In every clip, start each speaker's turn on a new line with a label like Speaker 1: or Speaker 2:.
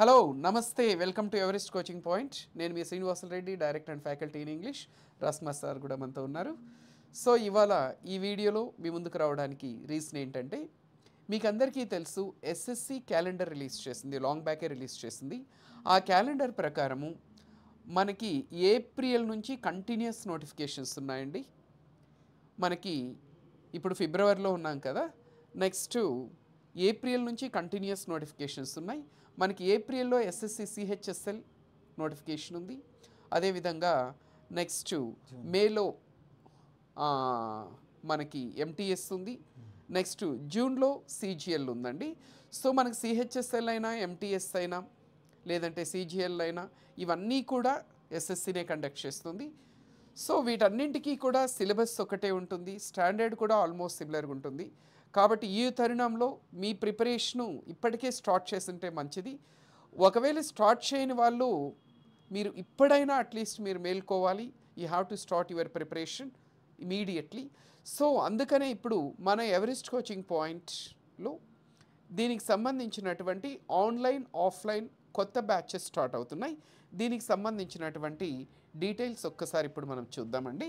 Speaker 1: Hello నమస్తే welcome to Everest coaching point నేను మీ Srinivasulu Reddy director and faculty in English Rasma sir కూడా మనతో ఉన్నారు సో ఇవాళ ఈ వీడియోలో మీ ముందుకు రావడానికి రీజన్ ఏంటంటే మీకు అందరికీ తెలుసు ఎస్ఎస్సి క్యాలెండర్ రిలీజ్ చేసింది లాంగ్ బ్యాకే రిలీజ్ చేసింది ఆ క్యాలెండర్ ప్రకారము మనకి ఏప్రిల్ నుంచి కంటిన్యూస్ నోటిఫికేషన్స్ ఉన్నాయండి మనకి ఇప్పుడు ఫిబ్రవరిలో ఉన్నాం కదా నెక్స్ట్ ఏప్రిల్ నుంచి కంటిన్యూస్ నోటిఫికేషన్స్ ఉన్నాయి మనకి ఏప్రిల్లో ఎస్ఎస్సి సిహెచ్ఎస్ఎల్ నోటిఫికేషన్ ఉంది అదేవిధంగా నెక్స్ట్ మేలో మనకి ఎంటీఎస్ ఉంది నెక్స్ట్ జూన్లో సిజిఎల్ ఉందండి సో మనకి సిహెచ్ఎస్ఎల్ అయినా ఎంటీఎస్ అయినా లేదంటే సిజిఎల్ అయినా ఇవన్నీ కూడా ఎస్ఎస్సీనే కండక్ట్ చేస్తుంది సో వీటన్నింటికీ కూడా సిలబస్ ఒకటే ఉంటుంది స్టాండర్డ్ కూడా ఆల్మోస్ట్ సిమిలర్గా ఉంటుంది కాబట్టి ఈ తరుణంలో మీ ప్రిపరేషను ఇప్పటికే స్టార్ట్ చేస్తుంటే మంచిది ఒకవేళ స్టార్ట్ చేయని వాళ్ళు మీరు ఇప్పుడైనా అట్లీస్ట్ మీరు మేల్కోవాలి you have to start your preparation immediately so అందుకనే ఇప్పుడు మన ఎవరెస్ట్ కోచింగ్ పాయింట్లో దీనికి సంబంధించినటువంటి ఆన్లైన్ ఆఫ్లైన్ కొత్త బ్యాచెస్ స్టార్ట్ అవుతున్నాయి దీనికి సంబంధించినటువంటి డీటెయిల్స్ ఒక్కసారి ఇప్పుడు మనం చూద్దామండి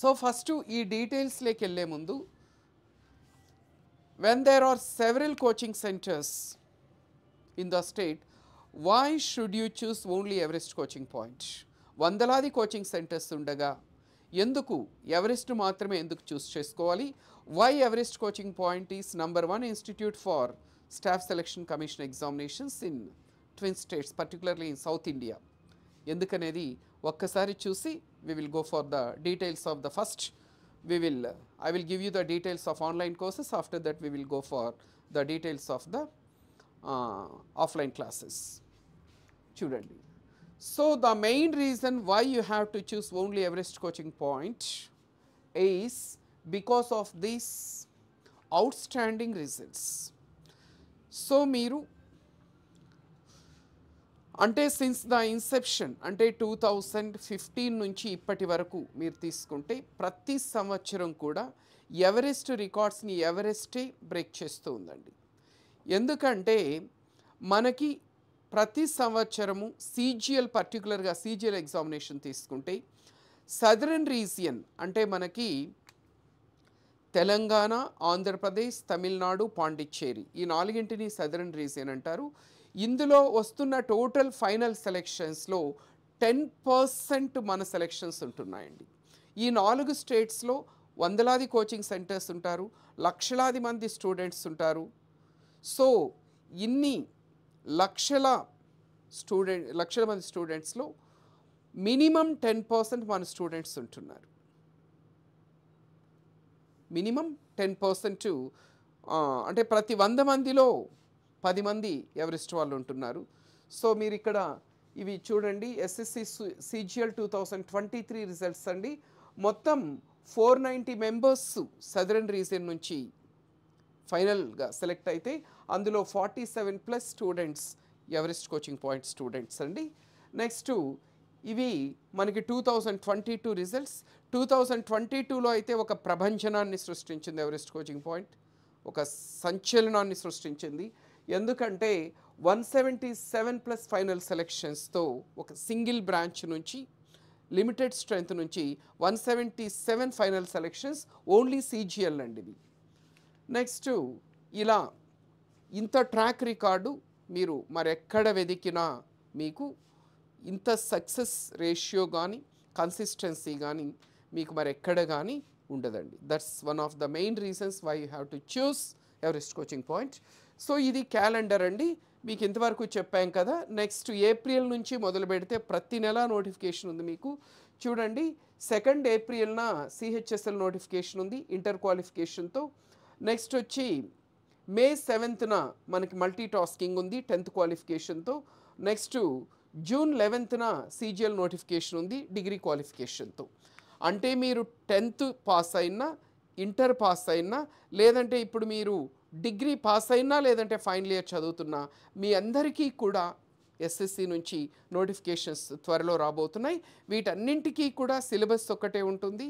Speaker 1: సో ఫస్ట్ ఈ డీటెయిల్స్లోకి వెళ్ళే ముందు when there are several coaching centers in the state, why should you choose only Everest coaching point? Vandaladi coaching centers undaga, yenduku, Everest matrame yenduku choose cheskovali, why Everest coaching point is number one institute for staff selection commission examinations in twin states, particularly in South India. Yendukanedi, vakkasari choosei, we will go for the details of the first we will, I will give you the details of online courses after that we will go for the details of the uh, offline classes children. So, the main reason why you have to choose only Everest coaching point is because of these outstanding results. So, Miru. అంటే since the inception అంటే two thousand fifteen నుంచి ఇప్పటి వరకు మీరు తీసుకుంటే ప్రతి సంవత్సరం కూడా ఎవరెస్ట్ రికార్డ్స్ని ఎవరెస్టే బ్రేక్ చేస్తూ ఉందండి ఎందుకంటే మనకి ప్రతి సంవత్సరము సీజిఎల్ పర్టికులర్గా సీజిఎల్ ఎగ్జామినేషన్ తీసుకుంటే సదరన్ రీజియన్ అంటే మనకి తెలంగాణ ఆంధ్రప్రదేశ్ తమిళనాడు పాండిచ్చేరి ఈ నాలుగింటిని సదరన్ రీజియన్ అంటారు ఇందులో వస్తున్న టోటల్ ఫైనల్ సెలెక్షన్స్లో టెన్ పర్సెంట్ మన సెలెక్షన్స్ ఉంటున్నాయండి ఈ నాలుగు స్టేట్స్లో వందలాది కోచింగ్ సెంటర్స్ ఉంటారు లక్షలాది మంది స్టూడెంట్స్ ఉంటారు సో ఇన్ని లక్షల స్టూడెంట్ లక్షల మంది స్టూడెంట్స్లో మినిమం టెన్ పర్సెంట్ మన స్టూడెంట్స్ ఉంటున్నారు మినిమం టెన్ పర్సెంట్ అంటే ప్రతి వంద మందిలో పది మంది ఎవరెస్ట్ వాళ్ళు ఉంటున్నారు సో మీరు ఇక్కడ ఇవి చూడండి SSC CGL two thousand twenty three results అండి మొత్తం four ninety members southern region నుంచి ఫైనల్గా సెలెక్ట్ అయితే అందులో forty seven plus students Everest coaching point students అండి నెక్స్ట్ ఇవి మనకి two thousand twenty two results two thousand twenty టూలో అయితే ఒక ప్రభంజనాన్ని సృష్టించింది ఎవరెస్ట్ కోచింగ్ పాయింట్ ఒక సంచలనాన్ని సృష్టించింది ఎందుకంటే one seventy seven plus final సెలెక్షన్స్తో ఒక సింగిల్ బ్రాంచ్ నుంచి లిమిటెడ్ స్ట్రెంగ్త్ నుంచి one seventy seven final selections only CGL అండి ఇది నెక్స్ట్ ఇలా ఇంత ట్రాక్ రికార్డు మీరు మరెక్కడ వెదికినా మీకు ఇంత సక్సెస్ రేషియో కానీ కన్సిస్టెన్సీ కానీ మీకు మరెక్కడ కానీ ఉండదండి that's one of the main reasons why you have to choose Everest coaching point so ఇది క్యాలెండర్ అండి మీకు ఇంతవరకు చెప్పాం కదా నెక్స్ట్ ఏప్రిల్ నుంచి మొదలు పెడితే ప్రతి నెల నోటిఫికేషన్ ఉంది మీకు చూడండి సెకండ్ ఏప్రిల్న సిహెచ్ఎస్ఎల్ నోటిఫికేషన్ ఉంది ఇంటర్ క్వాలిఫికేషన్తో నెక్స్ట్ వచ్చి మే సెవెంత్న మనకి మల్టీ టాస్కింగ్ ఉంది టెన్త్ క్వాలిఫికేషన్తో నెక్స్ట్ జూన్ లెవెంత్న సీజీఎల్ నోటిఫికేషన్ ఉంది డిగ్రీ క్వాలిఫికేషన్తో అంటే మీరు టెన్త్ పాస్ అయినా ఇంటర్ పాస్ అయినా లేదంటే ఇప్పుడు మీరు డిగ్రీ పాస్ అయినా లేదంటే ఫైనల్ ఇయర్ చదువుతున్నా మీ అందరికీ కూడా ఎస్ఎస్సి నుంచి నోటిఫికేషన్స్ త్వరలో రాబోతున్నాయి వీటన్నింటికీ కూడా సిలబస్ ఒక్కటే ఉంటుంది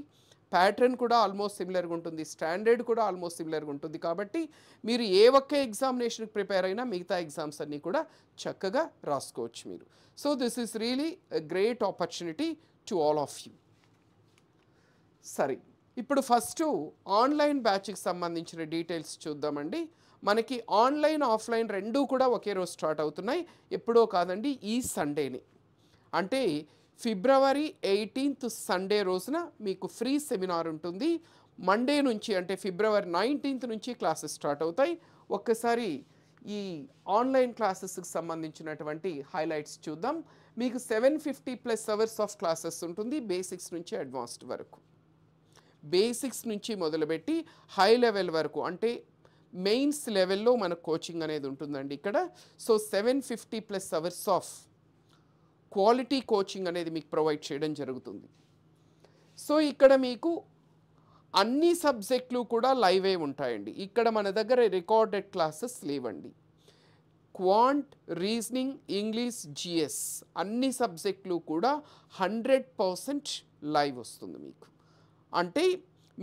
Speaker 1: ప్యాటర్న్ కూడా ఆల్మోస్ట్ సిమిలర్గా ఉంటుంది స్టాండర్డ్ కూడా ఆల్మోస్ట్ సిమిలర్గా ఉంటుంది కాబట్టి మీరు ఏ ఒక్క ఎగ్జామినేషన్కి ప్రిపేర్ అయినా మిగతా ఎగ్జామ్స్ అన్నీ కూడా చక్కగా రాసుకోవచ్చు మీరు so this is really great opportunity to all of you సరే ఇప్పుడు ఫస్ట్ ఆన్లైన్ బ్యాచ్కి సంబంధించిన డీటెయిల్స్ చూద్దామండి మనకి ఆన్లైన్ ఆఫ్లైన్ రెండూ కూడా ఒకే రోజు స్టార్ట్ అవుతున్నాయి ఎప్పుడో కాదండి ఈ సండేని అంటే ఫిబ్రవరి ఎయిటీన్త్ సండే రోజున మీకు ఫ్రీ సెమినార్ ఉంటుంది మండే నుంచి అంటే ఫిబ్రవరి నైన్టీన్త్ నుంచి క్లాసెస్ స్టార్ట్ అవుతాయి ఒక్కసారి ఈ ఆన్లైన్ క్లాసెస్కి సంబంధించినటువంటి హైలైట్స్ చూద్దాం మీకు seven fifty plus hours of classes ఉంటుంది బేసిక్స్ నుంచి అడ్వాన్స్డ్ వరకు బేసిక్స్ నుంచి మొదలుపెట్టి హై లెవెల్ వరకు అంటే మెయిన్స్ లెవెల్లో మనకు కోచింగ్ అనేది ఉంటుందండి ఇక్కడ so seven fifty plus hours of quality coaching అనేది మీకు ప్రొవైడ్ చేయడం జరుగుతుంది సో ఇక్కడ మీకు అన్ని సబ్జెక్టులు కూడా లైవే ఉంటాయండి ఇక్కడ మన దగ్గర రికార్డెడ్ క్లాసెస్ లేవండి క్వాంట్ రీజనింగ్ ఇంగ్లీష్ జిఎస్ అన్ని సబ్జెక్టులు కూడా హండ్రెడ్ పర్సెంట్ లైవ్ వస్తుంది మీకు అంటే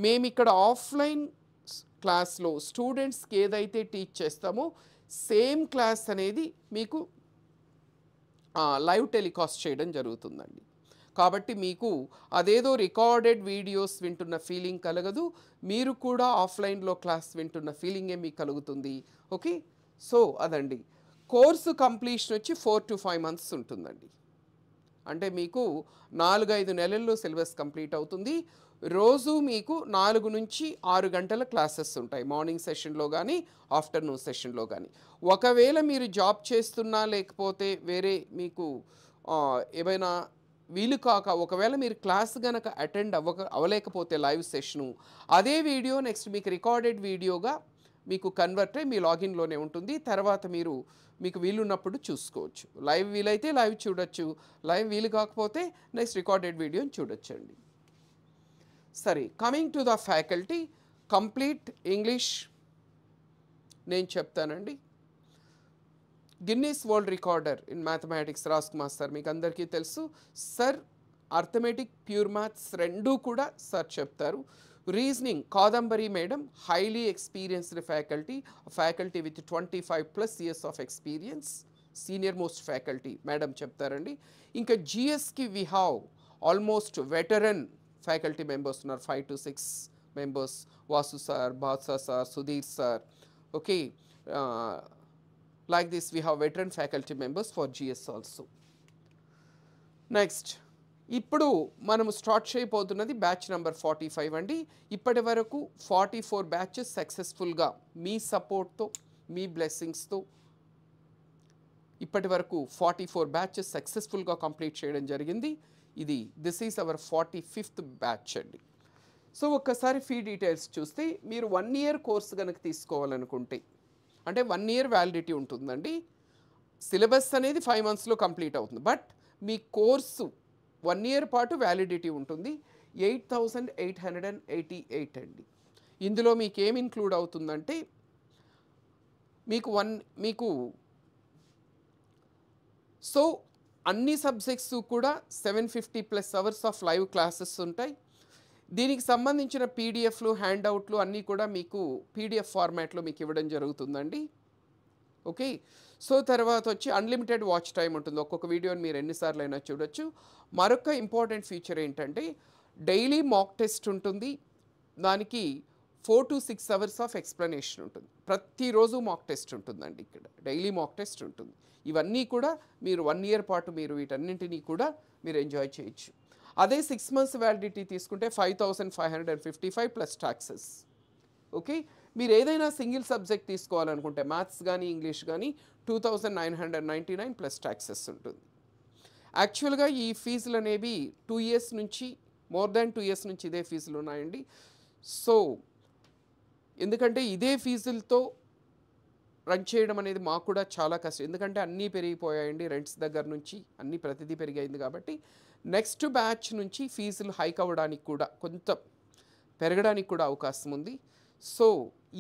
Speaker 1: మేము ఇక్కడ ఆఫ్లైన్ క్లాస్లో స్టూడెంట్స్కి ఏదైతే టీచ్ చేస్తామో సేమ్ క్లాస్ అనేది మీకు లైవ్ టెలికాస్ట్ చేయడం జరుగుతుందండి కాబట్టి మీకు అదేదో రికార్డెడ్ వీడియోస్ వింటున్న ఫీలింగ్ కలగదు మీరు కూడా ఆఫ్లైన్లో క్లాస్ వింటున్న ఫీలింగే మీకు కలుగుతుంది ఓకే సో అదండి కోర్సు కంప్లీషన్ వచ్చి ఫోర్ టు ఫైవ్ మంత్స్ ఉంటుందండి అంటే మీకు నాలుగైదు నెలల్లో సిలబస్ కంప్లీట్ అవుతుంది రోజు మీకు నాలుగు నుంచి ఆరు గంటల క్లాసెస్ ఉంటాయి మార్నింగ్ సెషన్లో కానీ ఆఫ్టర్నూన్ సెషన్లో కానీ ఒకవేళ మీరు జాబ్ చేస్తున్నా లేకపోతే వేరే మీకు ఏమైనా వీలు కాక ఒకవేళ మీరు క్లాస్ గనక అటెండ్ అవ్వక అవ్వలేకపోతే లైవ్ సెషను అదే వీడియో నెక్స్ట్ మీకు రికార్డెడ్ వీడియోగా మీకు కన్వర్ట్ అయ్యి మీ లాగిన్లోనే ఉంటుంది తర్వాత మీరు మీకు వీలున్నప్పుడు చూసుకోవచ్చు లైవ్ వీలైతే లైవ్ చూడొచ్చు లైవ్ వీలు కాకపోతే నెక్స్ట్ రికార్డెడ్ వీడియోని చూడొచ్చండి సరే coming to the faculty complete English నేను చెప్తానండి Guinness world recorder in mathematics Raj Kumar sir మీకు అందరికీ తెలుసు సార్ అర్థమెటిక్ ప్యూర్ మ్యాథ్స్ రెండూ కూడా సార్ చెప్తారు reasoning Kadambari madam highly experienced faculty faculty with twenty five plus years of experience senior most faculty madam చెప్తారండి ఇంకా జిఎస్కి we have almost veteran faculty members ఉన్నారు five to six members Vasu sir Badsha sir Sudheer sir okay like this we have veteran faculty members for GS also next ఇప్పుడు మనము start చేయబోతున్నది batch number forty five అండి ఇప్పటి వరకు ఫార్టీ ఫోర్ బ్యాచెస్ సక్సెస్ఫుల్గా మీ సపోర్ట్తో మీ బ్లెస్సింగ్స్తో ఇప్పటి వరకు ఫార్టీ ఫోర్ బ్యాచెస్ సక్సెస్ఫుల్గా కంప్లీట్ చేయడం జరిగింది ఇది this is our forty fifth batch అండి సో ఒక్కసారి ఫీ డీటెయిల్స్ చూస్తే మీరు వన్ ఇయర్ కోర్సు కనుక తీసుకోవాలనుకుంటే అంటే వన్ ఇయర్ వ్యాలిడిటీ ఉంటుందండి సిలబస్ అనేది ఫైవ్ మంత్స్లో కంప్లీట్ అవుతుంది బట్ మీ కోర్సు వన్ ఇయర్ పాటు వ్యాలిడిటీ ఉంటుంది eight thousand eight hundred and eighty eight అండి ఇందులో మీకు ఏమి ఇంక్లూడ్ అవుతుందంటే మీకు వన్ మీకు సో అన్ని సబ్జెక్ట్స్ కూడా seven fifty plus hours of live classes ఉంటాయి దీనికి సంబంధించిన పీడిఎఫ్లు హ్యాండ్అవుట్లు అన్నీ కూడా మీకు పీడిఎఫ్ ఫార్మాట్లో మీకు ఇవ్వడం జరుగుతుందండి ఓకే సో తర్వాత వచ్చి అన్లిమిటెడ్ వాచ్ టైం ఉంటుంది ఒక్కొక్క వీడియోని మీరు ఎన్నిసార్లు అయినా చూడొచ్చు మరొక ఇంపార్టెంట్ ఫీచర్ ఏంటంటే డైలీ మాక్ టెస్ట్ ఉంటుంది దానికి four to six hours of explanation ఉంటుంది ప్రతిరోజు మాక్ టెస్ట్ ఉంటుందండి ఇక్కడ డైలీ మాక్ టెస్ట్ ఉంటుంది ఇవన్నీ కూడా మీరు వన్ ఇయర్ పాటు మీరు వీటన్నింటినీ కూడా మీరు ఎంజాయ్ చేయొచ్చు అదే సిక్స్ మంత్స్ వ్యాలిడిటీ తీసుకుంటే five thousand five hundred and fifty five plus taxes okay మీరు ఏదైనా సింగిల్ సబ్జెక్ట్ తీసుకోవాలనుకుంటే మ్యాథ్స్ కానీ ఇంగ్లీష్ కానీ two thousand nine hundred ninety nine plus taxes ఉంటుంది యాక్చువల్గా ఈ ఫీజులు అనేవి టూ ఇయర్స్ నుంచి మోర్ దాన్ టూ ఇయర్స్ నుంచి ఇదే ఫీజులు ఉన్నాయండి సో ఎందుకంటే ఇదే ఫీజులతో రన్ చేయడం అనేది మాకు కూడా చాలా కష్టం ఎందుకంటే అన్నీ పెరిగిపోయాయండి రెంట్స్ దగ్గర నుంచి అన్నీ ప్రతిదీ పెరిగైంది కాబట్టి నెక్స్ట్ బ్యాచ్ నుంచి ఫీజులు హైక్ అవ్వడానికి కూడా కొంత పెరగడానికి కూడా అవకాశం ఉంది సో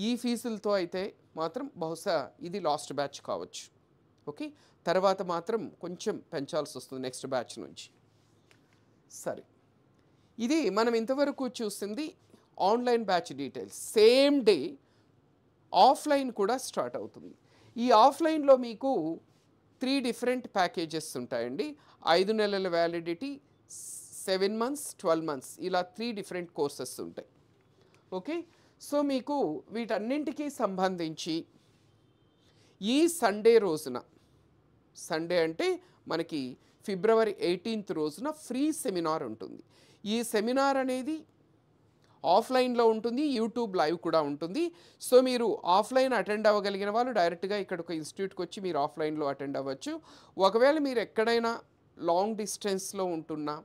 Speaker 1: ఈ ఫీజులతో అయితే మాత్రం బహుశా ఇది లాస్ట్ బ్యాచ్ కావచ్చు ఓకే తర్వాత మాత్రం కొంచెం పెంచాల్సి వస్తుంది నెక్స్ట్ బ్యాచ్ నుంచి సరే ఇది మనం ఇంతవరకు చూసింది online batch details same day offline కూడా స్టార్ట్ అవుతుంది ఈ ఆఫ్లైన్లో మీకు త్రీ డిఫరెంట్ ప్యాకేజెస్ ఉంటాయండి ఐదు నెలల validity seven months twelve months ఇలా త్రీ డిఫరెంట్ కోర్సెస్ ఉంటాయి ఓకే సో మీకు వీటన్నింటికి సంబంధించి ఈ సండే రోజున సండే అంటే మనకి ఫిబ్రవరి ఎయిటీన్త్ రోజున ఫ్రీ సెమినార్ ఉంటుంది ఈ సెమినార్ అనేది ఆఫ్లైన్లో ఉంటుంది యూట్యూబ్ లైవ్ కూడా ఉంటుంది సో మీరు ఆఫ్లైన్ అటెండ్ అవ్వగలిగిన వాళ్ళు డైరెక్ట్గా ఇక్కడ ఒక ఇన్స్టిట్యూట్కి వచ్చి మీరు ఆఫ్లైన్లో అటెండ్ అవ్వచ్చు ఒకవేళ మీరు ఎక్కడైనా లాంగ్ డిస్టెన్స్లో ఉంటున్నా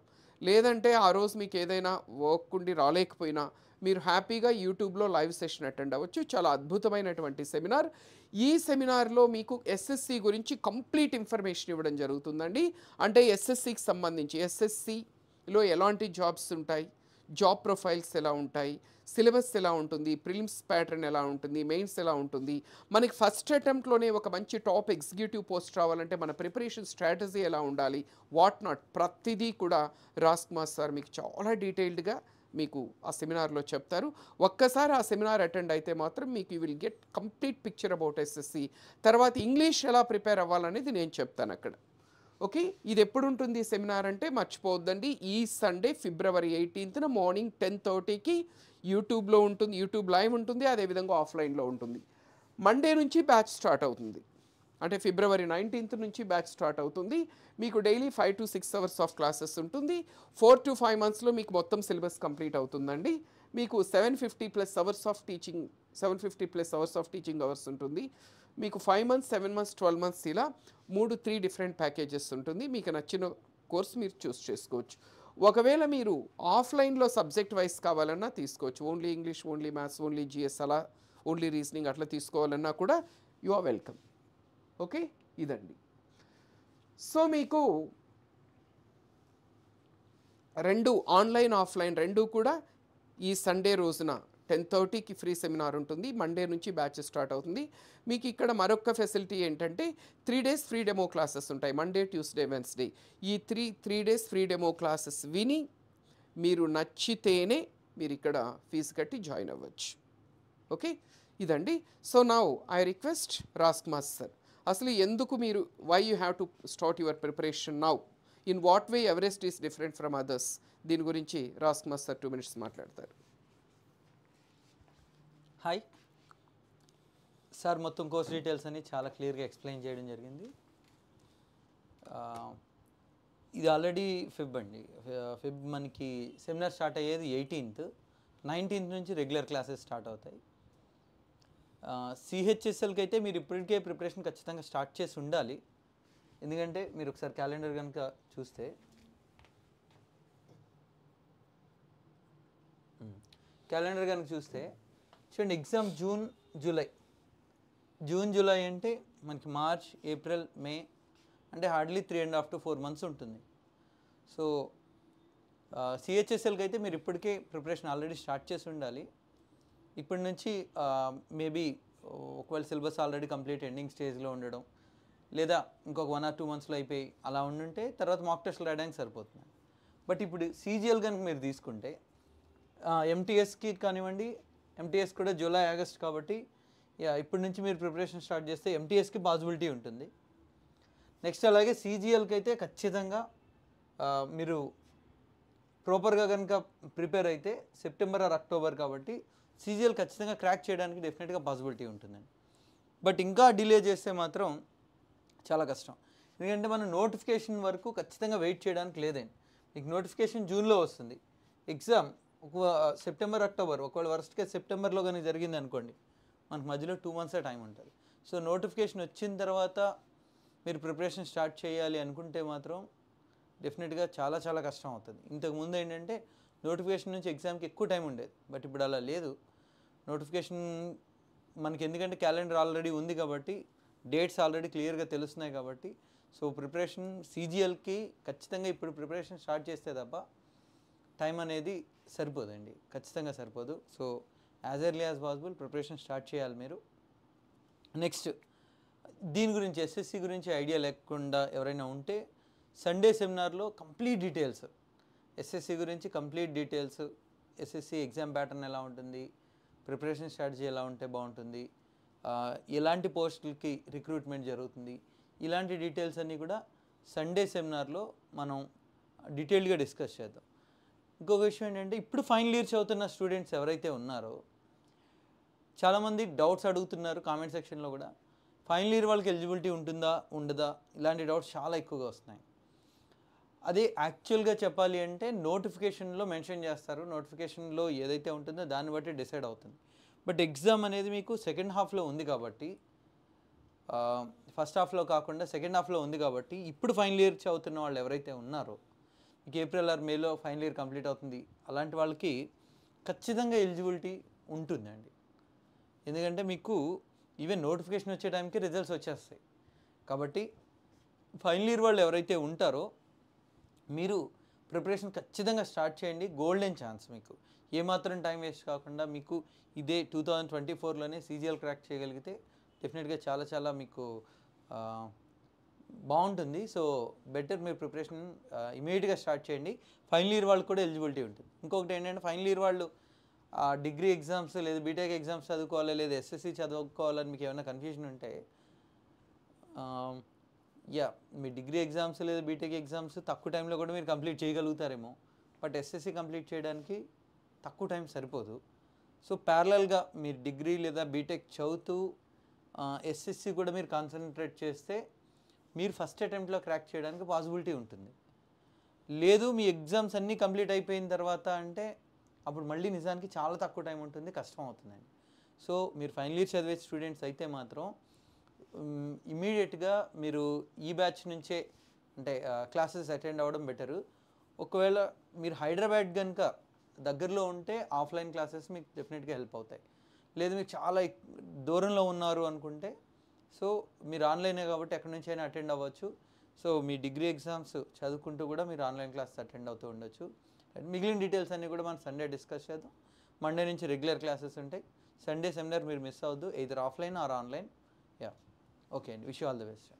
Speaker 1: లేదంటే ఆ రోజు మీకు ఏదైనా వర్క్ ఉండి రాలేకపోయినా మీరు హ్యాపీగా యూట్యూబ్లో లైవ్ సెషన్ అటెండ్ అవ్వచ్చు చాలా అద్భుతమైనటువంటి సెమినార్ ఈ సెమినార్లో మీకు ఎస్ఎస్సి గురించి కంప్లీట్ ఇన్ఫర్మేషన్ ఇవ్వడం జరుగుతుందండి అంటే ఎస్ఎస్సికి సంబంధించి ఎస్ఎస్సిలో ఎలాంటి జాబ్స్ ఉంటాయి జాబ్ ప్రొఫైల్స్ ఎలా ఉంటాయి సిలబస్ ఎలా ఉంటుంది ప్రిలిమ్స్ ప్యాటర్న్ ఎలా ఉంటుంది మెయిన్స్ ఎలా ఉంటుంది మనకి ఫస్ట్ అటెంప్ట్లోనే ఒక మంచి టాప్ ఎగ్జిక్యూటివ్ పోస్ట్ రావాలంటే మన ప్రిపరేషన్ స్ట్రాటజీ ఎలా ఉండాలి వాట్ నాట్ ప్రతిదీ కూడా రాజ్ కుమార్ సార్ మీకు చాలా డీటెయిల్డ్గా మీకు ఆ సెమినార్లో చెప్తారు ఒక్కసారి ఆ సెమినార్ అటెండ్ అయితే మాత్రం మీకు you will get complete picture about SSC తర్వాత ఇంగ్లీష్ ఎలా ప్రిపేర్ అవ్వాలనేది నేను చెప్తాను అక్కడ ఓకే ఇది ఎప్పుడు ఉంటుంది సెమినార్ అంటే మర్చిపోవద్దండి ఈ సండే ఫిబ్రవరి ఎయిటీన్త్న మార్నింగ్ టెన్ థర్టీకి యూట్యూబ్లో ఉంటుంది యూట్యూబ్ లైవ్ ఉంటుంది అదేవిధంగా ఆఫ్లైన్లో ఉంటుంది మండే నుంచి బ్యాచ్ స్టార్ట్ అవుతుంది అంటే ఫిబ్రవరి నైన్టీన్త్ నుంచి బ్యాచ్ స్టార్ట్ అవుతుంది మీకు daily five to six hours of classes ఉంటుంది ఫోర్ టు ఫైవ్ మంత్స్లో మీకు మొత్తం సిలబస్ కంప్లీట్ అవుతుందండి మీకు seven fifty plus hours of teaching seven fifty plus hours of teaching hours ఉంటుంది మీకు five months seven months twelve months ఇలా మూడు త్రీ డిఫరెంట్ ప్యాకేజెస్ ఉంటుంది మీకు నచ్చిన కోర్స్ మీరు చూస్ చేసుకోవచ్చు ఒకవేళ మీరు ఆఫ్లైన్లో సబ్జెక్ట్ వైజ్ కావాలన్నా తీసుకోవచ్చు only English only maths only GS అలా ఓన్లీ రీజనింగ్ అట్లా తీసుకోవాలన్నా కూడా యు ఆర్ వెల్కమ్ ఓకే ఇదండి సో మీకు రెండు ఆన్లైన్ ఆఫ్లైన్ రెండు కూడా ఈ సండే రోజున టెన్ థర్టీకి ఫ్రీ సెమినార్ ఉంటుంది మండే నుంచి బ్యాచ్ స్టార్ట్ అవుతుంది మీకు ఇక్కడ మరొక ఫెసిలిటీ ఏంటంటే three days free demo classes ఉంటాయి మండే ట్యూస్డే వెన్స్డే ఈ three three days free demo classes విని మీరు నచ్చితేనే మీరు ఇక్కడ ఫీజు కట్టి జాయిన్ అవ్వచ్చు ఓకే ఇదండి so now I request Rask master అసలు ఎందుకు మీరు why you have to start your preparation now in what way Everest is different from others దీని గురించి రాస్క్ మాస్టర్ టూ మినిట్స్ మాట్లాడతారు
Speaker 2: హాయ్ సార్ మొత్తం కోర్స్ డీటెయిల్స్ అని చాలా క్లియర్గా ఎక్స్ప్లెయిన్ చేయడం జరిగింది ఇది ఆల్రెడీ ఫిబ్ అండి ఫిబ్ మనకి సెమినార్ స్టార్ట్ అయ్యేది ఎయిటీన్త్ నైన్టీన్త్ నుంచి రెగ్యులర్ క్లాసెస్ స్టార్ట్ అవుతాయి సిహెచ్ఎస్ఎల్కి అయితే మీరు ఇప్పటికే ప్రిపరేషన్ ఖచ్చితంగా స్టార్ట్ చేసి ఉండాలి ఎందుకంటే మీరు ఒకసారి క్యాలెండర్ కనుక చూస్తే క్యాలెండర్ కనుక చూస్తే చూడండి exam June July June July అంటే మనకి మార్చ్ ఏప్రిల్ మే అంటే hardly three and half to four months ఉంటుంది సో సిహెచ్ఎస్ఎల్కి అయితే మీరు ఇప్పటికే ప్రిపరేషన్ ఆల్రెడీ స్టార్ట్ చేసి ఉండాలి ఇప్పటి నుంచి మేబీ ఒకవేళ సిలబస్ ఆల్రెడీ కంప్లీట్ ఎండింగ్ స్టేజ్లో ఉండడం లేదా ఇంకొక వన్ ఆర్ టూ మంత్స్లో అయిపోయి అలా ఉండుంటే తర్వాత మాక్ టెస్ట్లు రాయడానికి సరిపోతుంది బట్ ఇప్పుడు సీజీఎల్ కనుక మీరు తీసుకుంటే ఎంటీఎస్కి కానివ్వండి ఎంటీఎస్ కూడా జూలై ఆగస్ట్ కాబట్టి ఇప్పటి నుంచి మీరు ప్రిపరేషన్ స్టార్ట్ చేస్తే ఎంటీఎస్కి పాసిబిలిటీ ఉంటుంది నెక్స్ట్ అలాగే సీజీఎల్కి అయితే ఖచ్చితంగా మీరు ప్రాపర్గా కనుక ప్రిపేర్ అయితే సెప్టెంబర్ ఆర్ అక్టోబర్ కాబట్టి సీజీఎల్ ఖచ్చితంగా క్రాక్ చేయడానికి డెఫినెట్గా పాసిబిలిటీ ఉంటుందండి బట్ ఇంకా డిలే చేస్తే మాత్రం చాలా కష్టం ఎందుకంటే మనం నోటిఫికేషన్ వరకు ఖచ్చితంగా వెయిట్ చేయడానికి లేదండి మీకు నోటిఫికేషన్ జూన్లో వస్తుంది ఎగ్జామ్ ఒక సెప్టెంబర్ అక్టోబర్ ఒకవేళ కేసు సెప్టెంబర్లో కానీ జరిగింది అనుకోండి మనకు మధ్యలో టూ మంత్సే టైం ఉంటుంది సో నోటిఫికేషన్ వచ్చిన తర్వాత మీరు ప్రిపరేషన్ స్టార్ట్ చేయాలి అనుకుంటే మాత్రం డెఫినెట్గా చాలా చాలా కష్టం అవుతుంది ఇంతకుముందు ఏంటంటే నోటిఫికేషన్ నుంచి ఎగ్జామ్కి ఎక్కువ టైం ఉండేది బట్ ఇప్పుడు అలా లేదు నోటిఫికేషన్ మనకి ఎందుకంటే క్యాలెండర్ ఆల్రెడీ ఉంది కాబట్టి డేట్స్ ఆల్రెడీ క్లియర్గా తెలుస్తున్నాయి కాబట్టి సో ప్రిపరేషన్ సీజీఎల్కి ఖచ్చితంగా ఇప్పుడు ప్రిపరేషన్ స్టార్ట్ చేస్తే తప్ప టైం అనేది సరిపోదండి ఖచ్చితంగా సరిపోదు so as early as possible preparation start చేయాలి మీరు నెక్స్ట్ దీని గురించి ఎస్ఎస్సి గురించి ఐడియా లేకుండా ఎవరైనా ఉంటే సండే సెమినార్లో కంప్లీట్ డీటెయిల్స్ ఎస్ఎస్సి గురించి complete details SSC exam pattern ఎలా ఉంటుంది ప్రిపరేషన్ స్ట్రాటజీ ఎలా ఉంటే బాగుంటుంది ఎలాంటి పోస్టులకి రిక్రూట్మెంట్ జరుగుతుంది ఇలాంటి డీటెయిల్స్ అన్నీ కూడా సండే సెమినార్లో మనం డీటెయిల్డ్గా డిస్కస్ చేద్దాం ఇంకొక విషయం ఏంటంటే ఇప్పుడు ఫైనల్ ఇయర్ చదువుతున్న స్టూడెంట్స్ ఎవరైతే ఉన్నారో చాలామంది డౌట్స్ అడుగుతున్నారు కామెంట్ సెక్షన్లో కూడా ఫైనల్ ఇయర్ వాళ్ళకి ఎలిజిబిలిటీ ఉంటుందా ఉండదా ఇలాంటి డౌట్స్ చాలా ఎక్కువగా వస్తున్నాయి అదే యాక్చువల్గా చెప్పాలి అంటే నోటిఫికేషన్లో మెన్షన్ చేస్తారు నోటిఫికేషన్లో ఏదైతే ఉంటుందో దాన్ని బట్టి డిసైడ్ అవుతుంది బట్ ఎగ్జామ్ అనేది మీకు సెకండ్ హాఫ్లో ఉంది కాబట్టి ఫస్ట్ హాఫ్లో కాకుండా సెకండ్ హాఫ్లో ఉంది కాబట్టి ఇప్పుడు ఫైనల్ ఇయర్ చదువుతున్న వాళ్ళు ఎవరైతే ఉన్నారో ఇక ఏప్రిల్ ఆర్ మేలో ఫైనల్ ఇయర్ కంప్లీట్ అవుతుంది అలాంటి వాళ్ళకి ఖచ్చితంగా ఎలిజిబిలిటీ ఉంటుందండి ఎందుకంటే మీకు ఈవెన్ నోటిఫికేషన్ వచ్చే టైంకి రిజల్ట్స్ వచ్చేస్తాయి కాబట్టి ఫైనల్ ఇయర్ వాళ్ళు ఎవరైతే ఉంటారో మీరు ప్రిపరేషన్ ఖచ్చితంగా స్టార్ట్ చేయండి గోల్డెన్ ఛాన్స్ మీకు ఏమాత్రం టైం వేస్ట్ కాకుండా మీకు ఇదే టూ థౌజండ్ ట్వంటీ ఫోర్లోనే సీజీఎల్ క్రాక్ చేయగలిగితే డెఫినెట్గా చాలా చాలా మీకు బాగుంటుంది సో బెటర్ మీరు ప్రిపరేషన్ ఇమీడియట్గా స్టార్ట్ చేయండి ఫైనల్ ఇయర్ వాళ్ళకి కూడా ఎలిజిబిలిటీ ఉంటుంది ఇంకొకటి ఏంటంటే ఫైనల్ ఇయర్ వాళ్ళు డిగ్రీ ఎగ్జామ్స్ లేదా బీటెక్ ఎగ్జామ్స్ చదువుకోవాలి లేదా ఎస్ఎస్సి చదువుకోవాలని మీకు ఏమైనా కన్ఫ్యూజన్ ఉంటే యా మీ డిగ్రీ ఎగ్జామ్స్ లేదా బీటెక్ ఎగ్జామ్స్ తక్కువ టైంలో కూడా మీరు కంప్లీట్ చేయగలుగుతారేమో బట్ ఎస్ఎస్సి కంప్లీట్ చేయడానికి తక్కువ టైం సరిపోదు సో ప్యారలల్గా మీరు డిగ్రీ లేదా బీటెక్ చదువుతూ ఎస్ఎస్సి కూడా మీరు కాన్సన్ట్రేట్ చేస్తే మీరు ఫస్ట్ అటెంప్ట్లో క్రాక్ చేయడానికి పాసిబిలిటీ ఉంటుంది లేదు మీ ఎగ్జామ్స్ అన్నీ కంప్లీట్ అయిపోయిన తర్వాత అంటే అప్పుడు మళ్ళీ నిజానికి చాలా తక్కువ టైం ఉంటుంది కష్టం అవుతుందండి సో మీరు ఫైనల్ ఇయర్ చదివే స్టూడెంట్స్ అయితే మాత్రం ఇమీడియట్గా మీరు ఈ బ్యాచ్ నుంచే అంటే క్లాసెస్ అటెండ్ అవ్వడం బెటరు ఒకవేళ మీరు హైదరాబాద్ కనుక దగ్గరలో ఉంటే ఆఫ్లైన్ క్లాసెస్ మీకు డెఫినెట్గా హెల్ప్ అవుతాయి లేదు మీరు చాలా దూరంలో ఉన్నారు అనుకుంటే సో మీరు ఆన్లైనే కాబట్టి ఎక్కడి నుంచి అయినా అటెండ్ అవ్వచ్చు సో మీ డిగ్రీ ఎగ్జామ్స్ చదువుకుంటూ కూడా మీరు ఆన్లైన్ క్లాస్ అటెండ్ అవుతూ ఉండొచ్చు మిగిలిన డీటెయిల్స్ అన్నీ కూడా మనం సండే డిస్కస్ చేద్దాం మండే నుంచి రెగ్యులర్ క్లాసెస్ ఉంటాయి సండే సెమినార్ మీరు మిస్ అవ్వద్దు either offline or online yeah okay అండి విష్ ఆల్ ది బెస్ట్